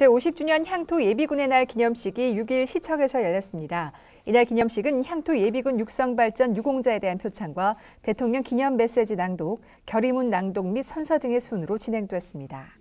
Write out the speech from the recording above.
제50주년 향토 예비군의 날 기념식이 6일 시청에서 열렸습니다. 이날 기념식은 향토 예비군 육성발전 유공자에 대한 표창과 대통령 기념 메시지 낭독, 결의문 낭독 및 선서 등의 순으로 진행됐습니다.